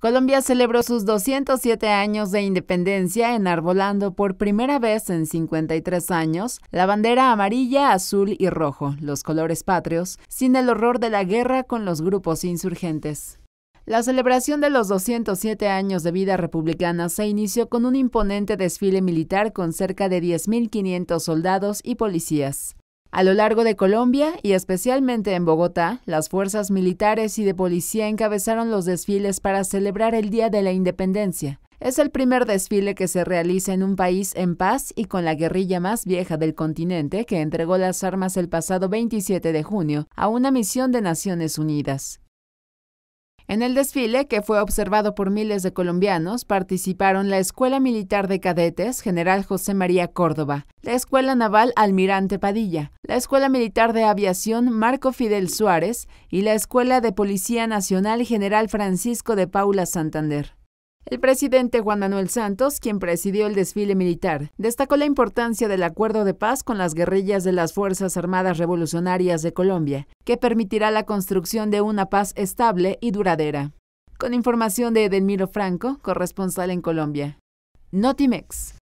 Colombia celebró sus 207 años de independencia enarbolando por primera vez en 53 años la bandera amarilla, azul y rojo, los colores patrios, sin el horror de la guerra con los grupos insurgentes. La celebración de los 207 años de vida republicana se inició con un imponente desfile militar con cerca de 10.500 soldados y policías. A lo largo de Colombia y especialmente en Bogotá, las fuerzas militares y de policía encabezaron los desfiles para celebrar el Día de la Independencia. Es el primer desfile que se realiza en un país en paz y con la guerrilla más vieja del continente que entregó las armas el pasado 27 de junio a una misión de Naciones Unidas. En el desfile, que fue observado por miles de colombianos, participaron la Escuela Militar de Cadetes General José María Córdoba, la Escuela Naval Almirante Padilla, la Escuela Militar de Aviación Marco Fidel Suárez y la Escuela de Policía Nacional General Francisco de Paula Santander. El presidente Juan Manuel Santos, quien presidió el desfile militar, destacó la importancia del acuerdo de paz con las guerrillas de las Fuerzas Armadas Revolucionarias de Colombia, que permitirá la construcción de una paz estable y duradera. Con información de Edelmiro Franco, corresponsal en Colombia. Notimex.